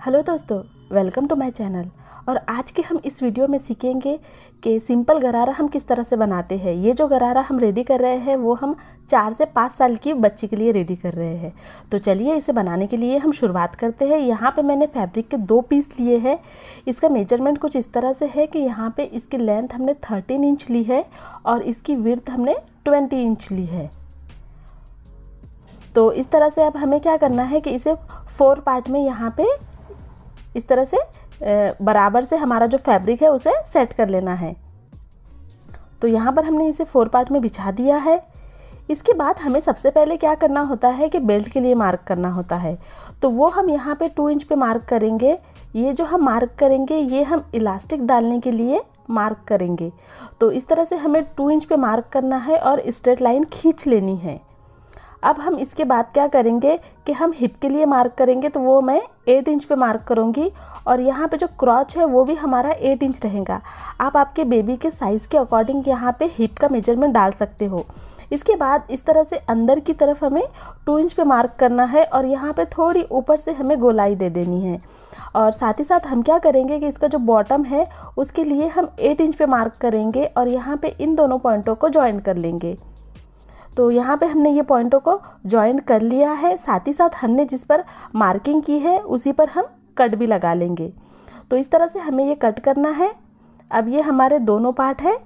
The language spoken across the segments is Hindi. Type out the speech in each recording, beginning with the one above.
हेलो दोस्तों वेलकम टू माय चैनल और आज के हम इस वीडियो में सीखेंगे कि सिंपल गरारा हम किस तरह से बनाते हैं ये जो गरारा हम रेडी कर रहे हैं वो हम चार से पाँच साल की बच्ची के लिए रेडी कर रहे हैं तो चलिए इसे बनाने के लिए हम शुरुआत करते हैं यहाँ पे मैंने फैब्रिक के दो पीस लिए हैं इसका मेजरमेंट कुछ इस तरह से है कि यहाँ पर इसकी लेंथ हमने थर्टीन इंच ली है और इसकी विर्थ हमने ट्वेंटी इंच ली है तो इस तरह से अब हमें क्या करना है कि इसे फोर पार्ट में यहाँ पे इस तरह से बराबर से हमारा जो फैब्रिक है उसे सेट कर लेना है तो यहाँ पर हमने इसे फोर पार्ट में बिछा दिया है इसके बाद हमें सबसे पहले क्या करना होता है कि बेल्ट के लिए मार्क करना होता है तो वो हम यहाँ पे टू इंच पे मार्क करेंगे ये जो हम मार्क करेंगे ये हम इलास्टिक डालने के लिए मार्क करेंगे तो इस तरह से हमें टू इंच पे मार्क करना है और स्ट्रेट लाइन खींच लेनी है अब हम इसके बाद क्या करेंगे कि हम हिप के लिए मार्क करेंगे तो वो मैं एट इंच पे मार्क करूँगी और यहाँ पे जो क्रॉच है वो भी हमारा एट इंच रहेगा आप आपके बेबी के साइज़ के अकॉर्डिंग यहाँ पे हिप का मेजरमेंट डाल सकते हो इसके बाद इस तरह से अंदर की तरफ हमें टू इंच पे मार्क करना है और यहाँ पे थोड़ी ऊपर से हमें गोलाई दे देनी है और साथ ही साथ हम क्या करेंगे कि इसका जो बॉटम है उसके लिए हम एट इंच पे मार्क करेंगे और यहाँ पे इन दोनों पॉइंटों को जॉइन कर लेंगे तो यहाँ पे हमने ये पॉइंटों को ज्वाइन कर लिया है साथ ही साथ हमने जिस पर मार्किंग की है उसी पर हम कट भी लगा लेंगे तो इस तरह से हमें ये कट करना है अब ये हमारे दोनों पार्ट है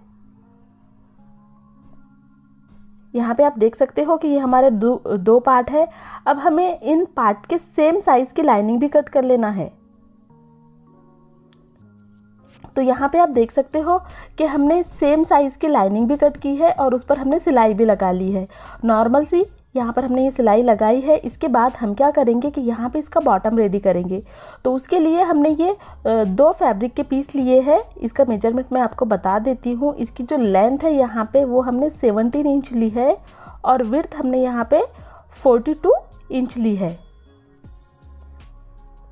यहाँ पे आप देख सकते हो कि ये हमारे दो दो पार्ट है अब हमें इन पार्ट के सेम साइज़ की लाइनिंग भी कट कर लेना है तो यहाँ पे आप देख सकते हो कि हमने सेम साइज़ की लाइनिंग भी कट की है और उस पर हमने सिलाई भी लगा ली है नॉर्मल सी यहाँ पर हमने ये सिलाई लगाई है इसके बाद हम क्या करेंगे कि यहाँ पे इसका बॉटम रेडी करेंगे तो उसके लिए हमने ये दो फैब्रिक के पीस लिए हैं इसका मेजरमेंट मैं आपको बता देती हूँ इसकी जो लेंथ है यहाँ पे वो हमने सेवनटीन इंच ली है और विर्थ हमने यहाँ पे फोर्टी टू इंच ली है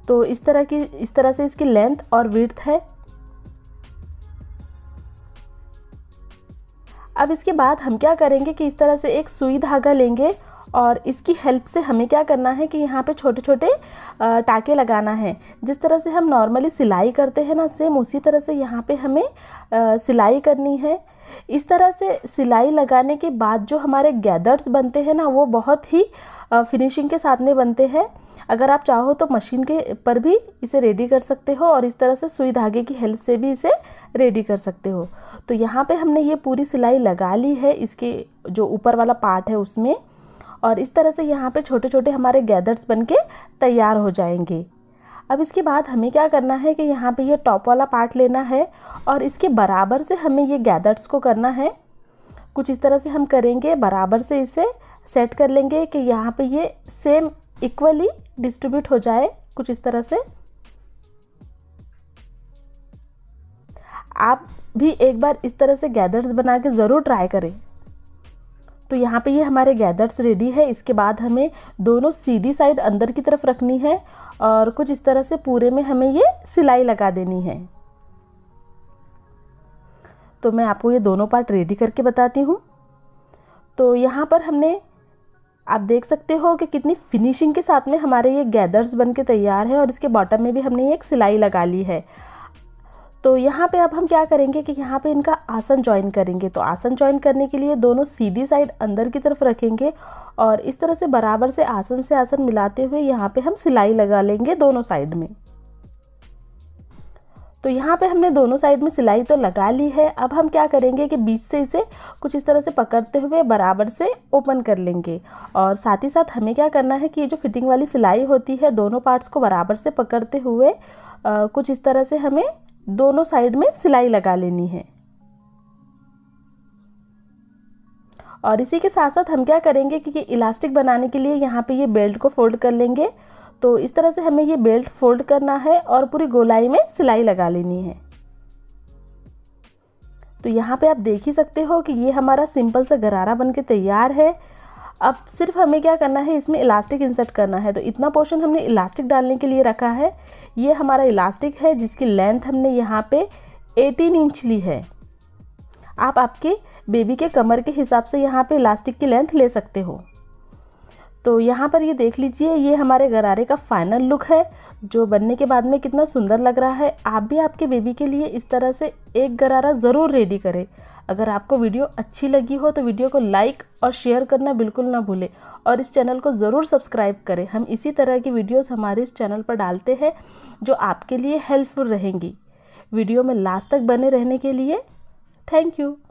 तो इस तरह की इस तरह से इसकी लेंथ और विर्थ है अब इसके बाद हम क्या करेंगे कि इस तरह से एक सुई धागा लेंगे और इसकी हेल्प से हमें क्या करना है कि यहाँ पे छोटे छोटे टाके लगाना है जिस तरह से हम नॉर्मली सिलाई करते हैं ना सेम उसी तरह से यहाँ पे हमें सिलाई करनी है इस तरह से सिलाई लगाने के बाद जो हमारे गैदर्स बनते हैं ना वो बहुत ही फिनिशिंग के साथ में बनते हैं अगर आप चाहो तो मशीन के पर भी इसे रेडी कर सकते हो और इस तरह से सुई धागे की हेल्प से भी इसे रेडी कर सकते हो तो यहाँ पे हमने ये पूरी सिलाई लगा ली है इसके जो ऊपर वाला पार्ट है उसमें और इस तरह से यहाँ पे छोटे छोटे हमारे गैदर्स बन के तैयार हो जाएंगे अब इसके बाद हमें क्या करना है कि यहाँ पे ये टॉप वाला पार्ट लेना है और इसके बराबर से हमें ये गैदर्स को करना है कुछ इस तरह से हम करेंगे बराबर से इसे सेट कर लेंगे कि यहाँ पर ये सेम इक्वली डिस्ट्रीब्यूट हो जाए कुछ इस तरह से आप भी एक बार इस तरह से गैदर्स बना के ज़रूर ट्राई करें तो यहाँ पे ये हमारे गैदर्स रेडी है इसके बाद हमें दोनों सीधी साइड अंदर की तरफ रखनी है और कुछ इस तरह से पूरे में हमें ये सिलाई लगा देनी है तो मैं आपको ये दोनों पार्ट रेडी करके बताती हूँ तो यहाँ पर हमने आप देख सकते हो कि कितनी फिनिशिंग के साथ में हमारे ये गैदर्स बन के तैयार है और इसके बॉटम में भी हमने एक सिलाई लगा ली है तो यहाँ पे अब हम क्या करेंगे कि यहाँ पे इनका आसन ज्वाइन करेंगे तो आसन ज्वाइन करने के लिए दोनों सीधी साइड अंदर की तरफ रखेंगे और इस तरह से बराबर से आसन से आसन मिलाते हुए यहाँ पे हम सिलाई लगा लेंगे दोनों साइड में तो यहाँ पे हमने दोनों साइड में सिलाई तो लगा ली है अब हम क्या करेंगे कि बीच से इसे कुछ इस तरह से पकड़ते हुए बराबर से ओपन कर लेंगे और साथ ही साथ हमें क्या करना है कि ये जो फिटिंग वाली सिलाई होती है दोनों पार्ट्स को बराबर से पकड़ते हुए आ, कुछ इस तरह से हमें दोनों साइड में सिलाई लगा लेनी है और इसी के साथ साथ हम क्या करेंगे कि ये इलास्टिक बनाने के लिए यहाँ पे ये बेल्ट को फोल्ड कर लेंगे तो इस तरह से हमें ये बेल्ट फोल्ड करना है और पूरी गोलाई में सिलाई लगा लेनी है तो यहाँ पे आप देख ही सकते हो कि ये हमारा सिंपल सा गरारा बन के तैयार है अब सिर्फ हमें क्या करना है इसमें इलास्टिक इंसर्ट करना है तो इतना पोर्शन हमने इलास्टिक डालने के लिए रखा है ये हमारा इलास्टिक है जिसकी लेंथ हमने यहाँ पे 18 इंच ली है आप आपके बेबी के कमर के हिसाब से यहाँ पे इलास्टिक की लेंथ ले सकते हो तो यहाँ पर ये देख लीजिए ये हमारे गरारे का फाइनल लुक है जो बनने के बाद में कितना सुंदर लग रहा है आप भी आपके बेबी के लिए इस तरह से एक गरारा ज़रूर रेडी करें अगर आपको वीडियो अच्छी लगी हो तो वीडियो को लाइक और शेयर करना बिल्कुल ना भूलें और इस चैनल को ज़रूर सब्सक्राइब करें हम इसी तरह की वीडियोस हमारे इस चैनल पर डालते हैं जो आपके लिए हेल्पफुल रहेंगी वीडियो में लास्ट तक बने रहने के लिए थैंक यू